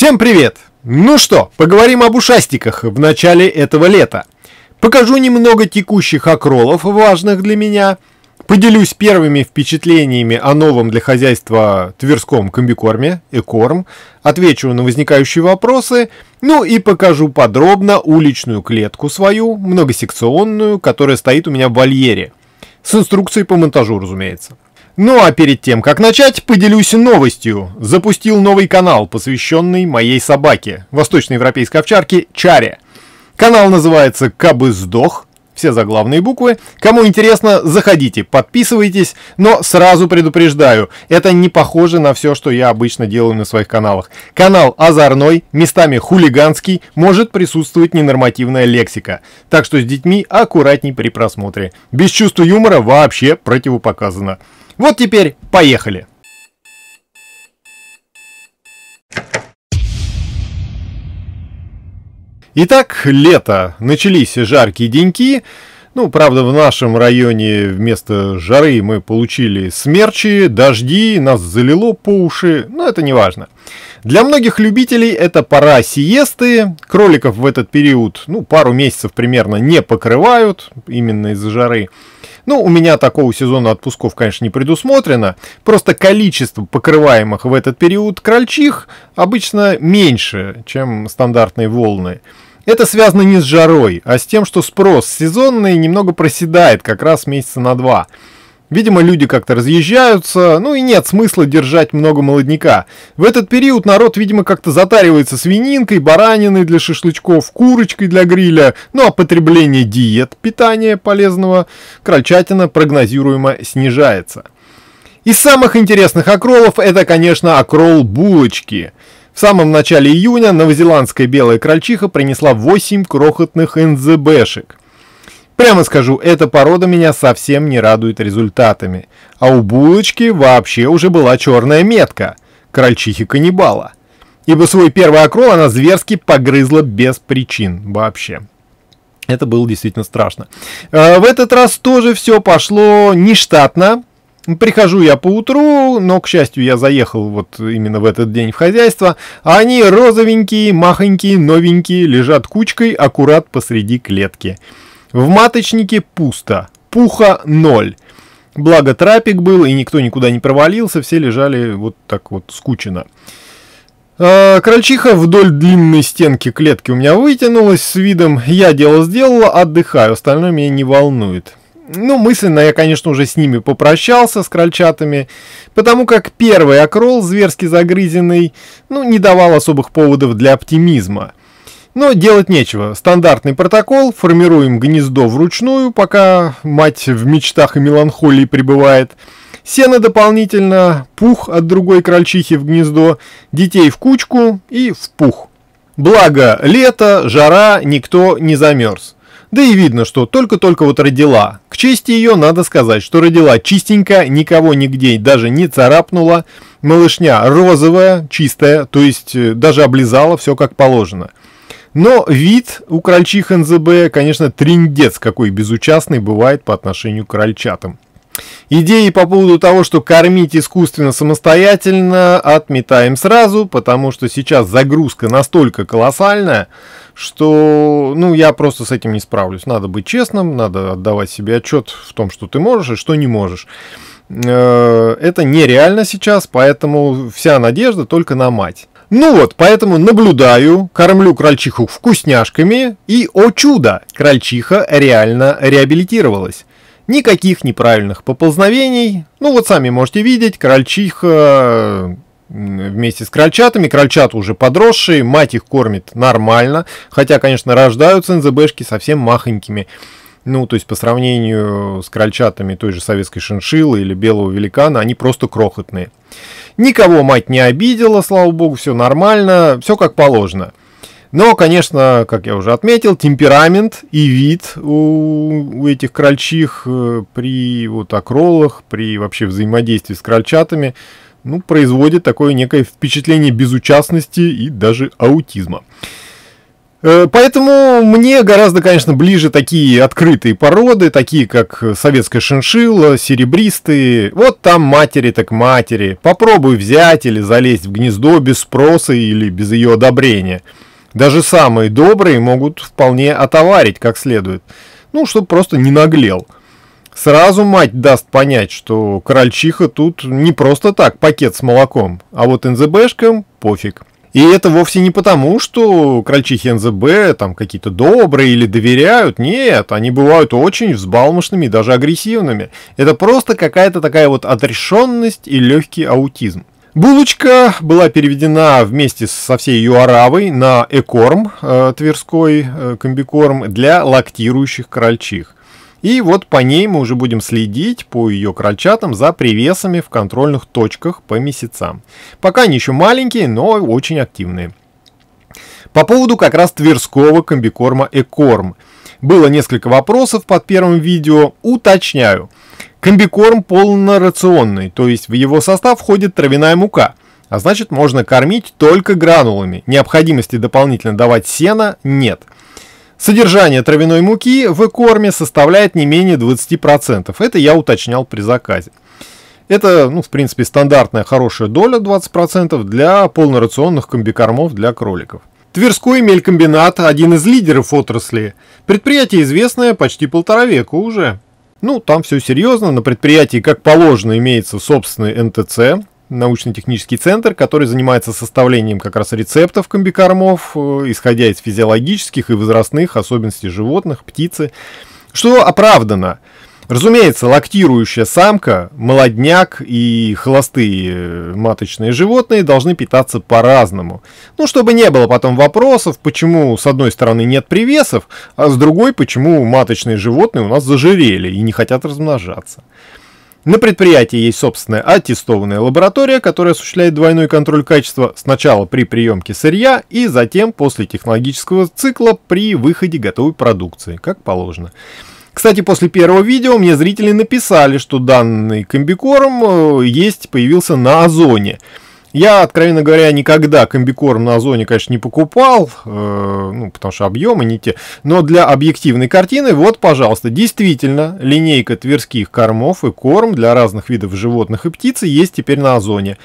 Всем привет! Ну что, поговорим об ушастиках в начале этого лета. Покажу немного текущих окролов, важных для меня. Поделюсь первыми впечатлениями о новом для хозяйства Тверском комбикорме «Экорм». Отвечу на возникающие вопросы. Ну и покажу подробно уличную клетку свою, многосекционную, которая стоит у меня в вольере. С инструкцией по монтажу, разумеется. Ну а перед тем, как начать, поделюсь новостью. Запустил новый канал, посвященный моей собаке, восточноевропейской овчарке Чаре. Канал называется «Кабы сдох», все заглавные буквы. Кому интересно, заходите, подписывайтесь, но сразу предупреждаю, это не похоже на все, что я обычно делаю на своих каналах. Канал озорной, местами хулиганский, может присутствовать ненормативная лексика, так что с детьми аккуратней при просмотре. Без чувства юмора вообще противопоказано. Вот теперь поехали! Итак, лето. Начались жаркие деньки. Ну, правда, в нашем районе вместо жары мы получили смерчи, дожди, нас залило по уши, но это не важно. Для многих любителей это пора сиесты, кроликов в этот период, ну, пару месяцев примерно не покрывают, именно из-за жары. Ну, у меня такого сезона отпусков, конечно, не предусмотрено. Просто количество покрываемых в этот период крольчих обычно меньше, чем стандартные волны. Это связано не с жарой, а с тем, что спрос сезонный немного проседает как раз месяца на два. Видимо, люди как-то разъезжаются, ну и нет смысла держать много молодняка. В этот период народ, видимо, как-то затаривается свининкой, бараниной для шашлычков, курочкой для гриля, ну а потребление диет, питания полезного, крольчатина прогнозируемо снижается. Из самых интересных акролов это, конечно, акрол булочки. В самом начале июня новозеландская белая крольчиха принесла 8 крохотных НЗБшек. Прямо скажу, эта порода меня совсем не радует результатами. А у булочки вообще уже была черная метка – крольчихи-каннибала. Ибо свой первый окрол она зверски погрызла без причин вообще. Это было действительно страшно. А, в этот раз тоже все пошло нештатно. Прихожу я по утру, но, к счастью, я заехал вот именно в этот день в хозяйство. А они розовенькие, махонькие, новенькие, лежат кучкой аккурат посреди клетки. В маточнике пусто, пуха ноль. Благо трапик был, и никто никуда не провалился, все лежали вот так вот скучно. А, крольчиха вдоль длинной стенки клетки у меня вытянулась с видом «я дело сделала, отдыхаю, остальное меня не волнует». Ну, мысленно я, конечно, уже с ними попрощался, с крольчатами, потому как первый окрол, зверски загрызенный, ну, не давал особых поводов для оптимизма. Но делать нечего. Стандартный протокол, формируем гнездо вручную, пока мать в мечтах и меланхолии пребывает. Сено дополнительно, пух от другой крольчихи в гнездо, детей в кучку и в пух. Благо, лето, жара, никто не замерз. Да и видно, что только-только вот родила. К чести ее надо сказать, что родила чистенько, никого нигде даже не царапнула. Малышня розовая, чистая, то есть э, даже облизала все как положено. Но вид у крольчих НЗБ, конечно, триндец какой безучастный бывает по отношению к крольчатам. Идеи по поводу того, что кормить искусственно самостоятельно, отметаем сразу, потому что сейчас загрузка настолько колоссальная, что ну, я просто с этим не справлюсь. Надо быть честным, надо отдавать себе отчет в том, что ты можешь и что не можешь. Э, это нереально сейчас, поэтому вся надежда только на мать. Ну вот, поэтому наблюдаю, кормлю крольчиху вкусняшками, и, о чудо, крольчиха реально реабилитировалась. Никаких неправильных поползновений. Ну вот сами можете видеть, крольчиха вместе с крольчатами. Крольчат уже подросшие, мать их кормит нормально. Хотя, конечно, рождаются НЗБшки совсем махонькими. Ну, то есть по сравнению с крольчатами той же советской шиншиллы или белого великана, они просто крохотные. Никого мать не обидела, слава богу, все нормально, все как положено. Но, конечно, как я уже отметил, темперамент и вид у, у этих крольчих э, при вот окролах, при вообще взаимодействии с крольчатами, ну, производит такое некое впечатление безучастности и даже аутизма. Э, поэтому мне гораздо, конечно, ближе такие открытые породы, такие как советская шиншилла, серебристые. Вот там матери так матери. Попробуй взять или залезть в гнездо без спроса или без ее одобрения. Даже самые добрые могут вполне отоварить как следует. Ну, чтобы просто не наглел. Сразу мать даст понять, что корольчиха тут не просто так пакет с молоком, а вот НЗБшкам пофиг. И это вовсе не потому, что крольчихи НЗБ там какие-то добрые или доверяют. Нет, они бывают очень взбалмошными и даже агрессивными. Это просто какая-то такая вот отрешенность и легкий аутизм. Булочка была переведена вместе со всей ее аравой на экорм, э, тверской э, комбикорм, для лактирующих крольчих. И вот по ней мы уже будем следить по ее крольчатам за привесами в контрольных точках по месяцам. Пока они еще маленькие, но очень активные. По поводу как раз тверского комбикорма Экорм. Было несколько вопросов под первым видео, уточняю. Комбикорм полнорационный, то есть в его состав входит травяная мука, а значит можно кормить только гранулами, необходимости дополнительно давать сена нет – Содержание травяной муки в корме составляет не менее 20%. Это я уточнял при заказе. Это, ну, в принципе, стандартная хорошая доля 20% для полнорационных комбикормов для кроликов. Тверской мелькомбинат – один из лидеров отрасли. Предприятие известное почти полтора века уже. Ну, там все серьезно, на предприятии, как положено, имеется собственный НТЦ, научно-технический центр, который занимается составлением как раз рецептов комбикормов, э, исходя из физиологических и возрастных особенностей животных, птицы, что оправдано. Разумеется, лактирующая самка, молодняк и холостые э, маточные животные должны питаться по-разному. Ну, чтобы не было потом вопросов, почему с одной стороны нет привесов, а с другой, почему маточные животные у нас зажирели и не хотят размножаться. На предприятии есть собственная аттестованная лаборатория, которая осуществляет двойной контроль качества сначала при приемке сырья и затем после технологического цикла при выходе готовой продукции, как положено. Кстати, после первого видео мне зрители написали, что данный комбикорм э, есть, появился на Озоне. Я, откровенно говоря, никогда комбикорм на зоне, конечно, не покупал, э, ну, потому что объемы не те. Но для объективной картины, вот, пожалуйста, действительно, линейка тверских кормов и корм для разных видов животных и птицы есть теперь на озоне.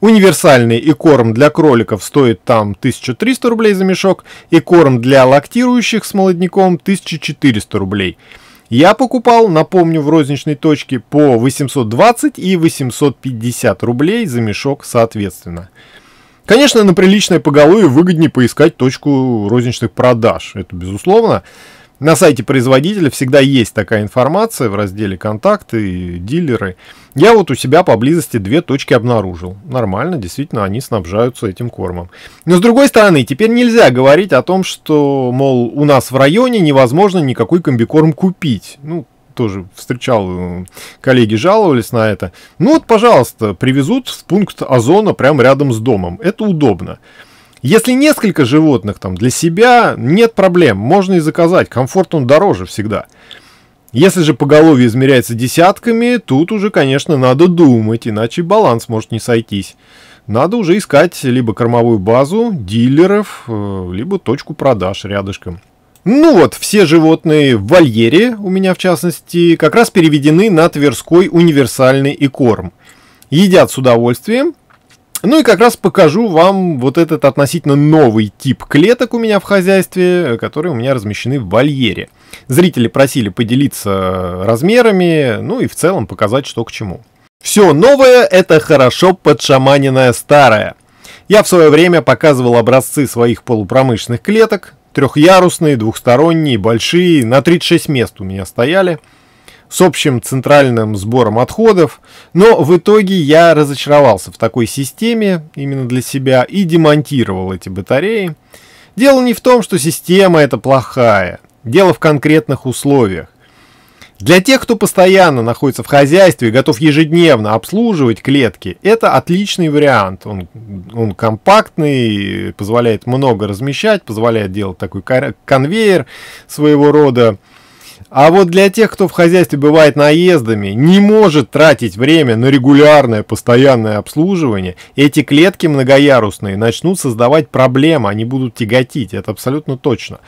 Универсальный и корм для кроликов стоит там 1300 рублей за мешок, и корм для лактирующих с молодняком 1400 рублей. Я покупал, напомню, в розничной точке по 820 и 850 рублей за мешок соответственно. Конечно, на приличное поголовье выгоднее поискать точку розничных продаж, это безусловно. На сайте производителя всегда есть такая информация в разделе «Контакты», «Дилеры». Я вот у себя поблизости две точки обнаружил. Нормально, действительно, они снабжаются этим кормом. Но с другой стороны, теперь нельзя говорить о том, что, мол, у нас в районе невозможно никакой комбикорм купить. Ну, тоже встречал, э, коллеги жаловались на это. Ну вот, пожалуйста, привезут в пункт озона прямо рядом с домом. Это удобно. Если несколько животных там для себя, нет проблем, можно и заказать, комфорт он дороже всегда. Если же поголовье измеряется десятками, тут уже, конечно, надо думать, иначе баланс может не сойтись. Надо уже искать либо кормовую базу, дилеров, э, либо точку продаж рядышком. Ну вот, все животные в вольере, у меня в частности, как раз переведены на Тверской универсальный и корм. Едят с удовольствием, ну и как раз покажу вам вот этот относительно новый тип клеток у меня в хозяйстве, э, которые у меня размещены в вольере. Зрители просили поделиться э, размерами, ну и в целом показать, что к чему. Все новое – это хорошо подшаманенное старое. Я в свое время показывал образцы своих полупромышленных клеток, трехярусные, двухсторонние, большие, на 36 мест у меня стояли – с общим центральным сбором отходов, но в итоге я разочаровался в такой системе именно для себя и демонтировал эти батареи. Дело не в том, что система эта плохая, дело в конкретных условиях. Для тех, кто постоянно находится в хозяйстве и готов ежедневно обслуживать клетки, это отличный вариант. Он, он компактный, позволяет много размещать, позволяет делать такой конвейер своего рода а вот для тех, кто в хозяйстве бывает наездами, не может тратить время на регулярное постоянное обслуживание, эти клетки многоярусные начнут создавать проблемы, они будут тяготить, это абсолютно точно.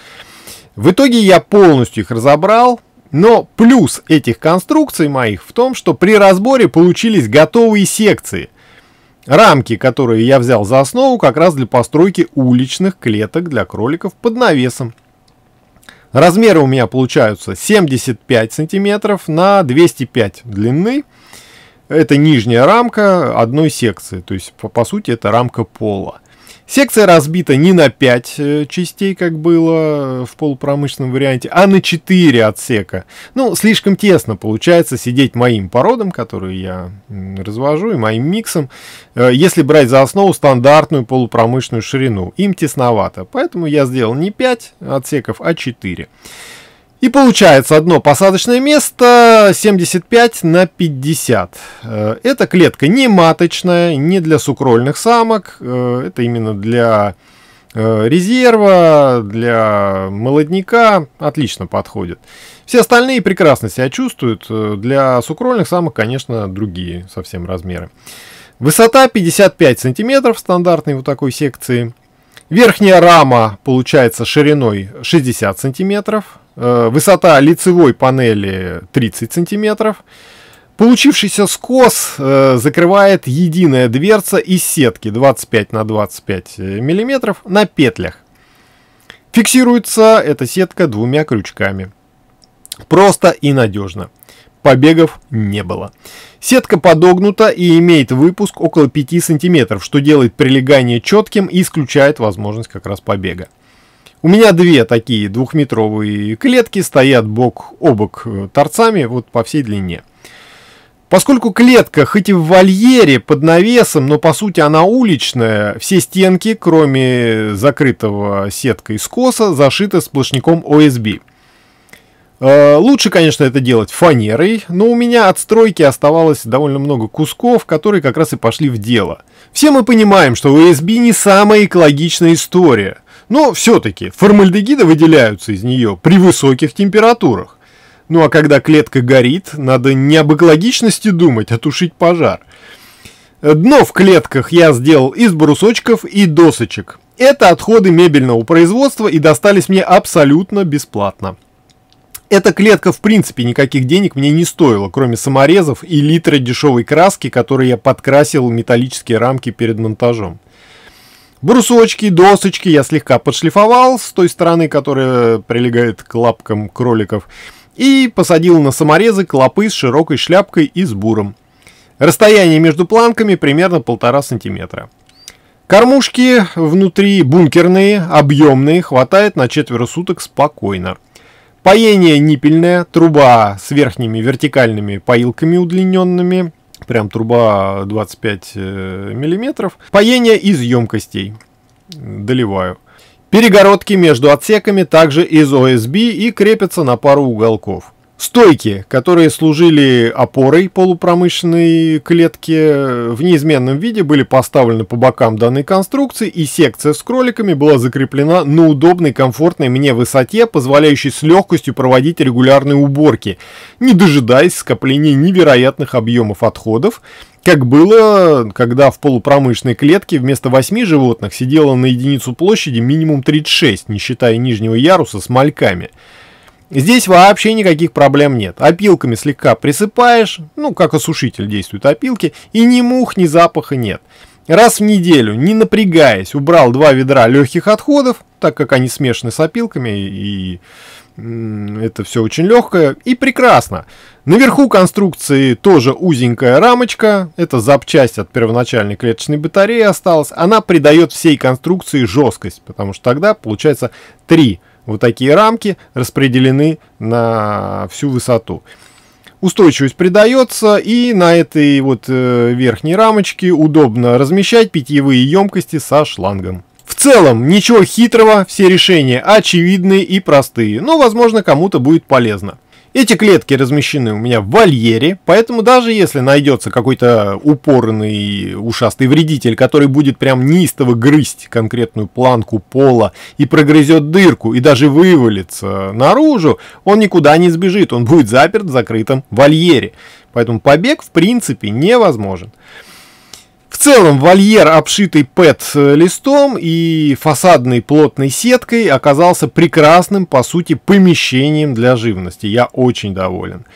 В итоге я полностью их разобрал, но плюс этих конструкций моих в том, что при разборе получились готовые секции. Рамки, которые я взял за основу как раз для постройки уличных клеток для кроликов под навесом. Размеры у меня получаются 75 сантиметров на 205 длины. Это нижняя рамка одной секции, то есть по, по сути это рамка пола. Секция разбита не на 5 э, частей, как было э, в полупромышленном варианте, а на 4 отсека. Ну, слишком тесно получается сидеть моим породом, которые я развожу, и моим миксом, э, если брать за основу стандартную полупромышленную ширину. Им тесновато, поэтому я сделал не 5 отсеков, а 4. И получается одно посадочное место 75 на 50. Э, Эта клетка не маточная, не для сукрольных самок. Э, это именно для э, резерва, для молодняка. Отлично подходит. Все остальные прекрасно себя чувствуют. Для сукрольных самок, конечно, другие совсем размеры. Высота 55 сантиметров стандартной вот такой секции. Верхняя рама получается шириной 60 сантиметров. Э, высота лицевой панели 30 сантиметров. Получившийся скос э, закрывает единая дверца из сетки 25 на 25 э, миллиметров на петлях. Фиксируется эта сетка двумя крючками. Просто и надежно. Побегов не было. Сетка подогнута и имеет выпуск около 5 сантиметров, что делает прилегание четким и исключает возможность как раз побега. У меня две такие двухметровые клетки стоят бок о бок э, торцами вот по всей длине. Поскольку клетка хоть и в вольере, под навесом, но по сути она уличная, все стенки, кроме закрытого сеткой скоса, зашиты сплошняком OSB. Э, лучше, конечно, это делать фанерой, но у меня от стройки оставалось довольно много кусков, которые как раз и пошли в дело. Все мы понимаем, что USB не самая экологичная история. Но все-таки формальдегиды выделяются из нее при высоких температурах. Ну а когда клетка горит, надо не об экологичности думать, а тушить пожар. Дно в клетках я сделал из брусочков и досочек. Это отходы мебельного производства и достались мне абсолютно бесплатно. Эта клетка в принципе никаких денег мне не стоила, кроме саморезов и литра дешевой краски, которой я подкрасил металлические рамки перед монтажом. Брусочки, досочки я слегка подшлифовал с той стороны, которая прилегает к лапкам кроликов, и посадил на саморезы клопы с широкой шляпкой и с буром. Расстояние между планками примерно полтора сантиметра. Кормушки внутри бункерные, объемные, хватает на четверо суток спокойно. Поение ниппельное, труба с верхними вертикальными поилками удлиненными – Прям труба 25 э, миллиметров. Паение из емкостей. Доливаю. Перегородки между отсеками также из ОСБ и крепятся на пару уголков. Стойки, которые служили опорой полупромышленной клетки, в неизменном виде были поставлены по бокам данной конструкции, и секция с кроликами была закреплена на удобной, комфортной мне высоте, позволяющей с легкостью проводить регулярные уборки, не дожидаясь скопления невероятных объемов отходов, как было, когда в полупромышленной клетке вместо 8 животных сидело на единицу площади минимум 36, не считая нижнего яруса с мальками – Здесь вообще никаких проблем нет. Опилками слегка присыпаешь, ну как осушитель действуют опилки, и ни мух, ни запаха нет. Раз в неделю, не напрягаясь, убрал два ведра легких отходов, так как они смешаны с опилками и это все очень легкое и прекрасно. Наверху конструкции тоже узенькая рамочка, это запчасть от первоначальной клеточной батареи осталась, она придает всей конструкции жесткость, потому что тогда получается три вот такие рамки распределены на всю высоту. Устойчивость придается, и на этой вот э, верхней рамочке удобно размещать питьевые емкости со шлангом. В целом, ничего хитрого, все решения очевидные и простые, но, возможно, кому-то будет полезно. Эти клетки размещены у меня в вольере, поэтому даже если найдется какой-то упорный ушастый вредитель, который будет прям неистово грызть конкретную планку пола и прогрызет дырку и даже вывалится наружу, он никуда не сбежит, он будет заперт в закрытом вольере. Поэтому побег в принципе невозможен целом вольер, обшитый ПЭТ-листом e и фасадной плотной сеткой, оказался прекрасным, по сути, помещением для живности. Я очень доволен.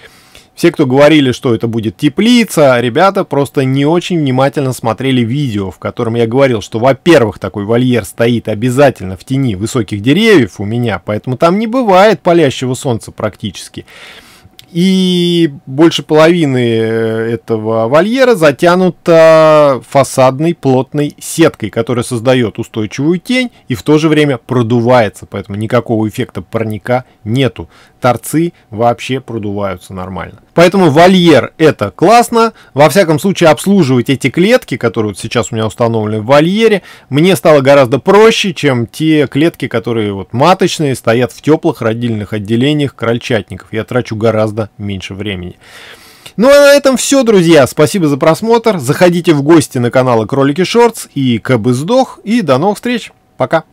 Все, кто говорили, что это будет теплица, ребята просто не очень внимательно смотрели видео, в котором я говорил, что, во-первых, такой вольер стоит обязательно в тени высоких деревьев у меня, поэтому там не бывает палящего солнца практически. Практически. И больше половины э, этого вольера затянута фасадной плотной сеткой, которая создает устойчивую тень и в то же время продувается, поэтому никакого эффекта парника нету торцы вообще продуваются нормально. Поэтому вольер это классно. Во всяком случае, обслуживать эти клетки, которые вот сейчас у меня установлены в вольере, мне стало гораздо проще, чем те клетки, которые вот маточные, стоят в теплых родильных отделениях крольчатников. Я трачу гораздо меньше времени. Ну а на этом все, друзья. Спасибо за просмотр. Заходите в гости на каналы Кролики Шортс и КБ Сдох. И до новых встреч. Пока.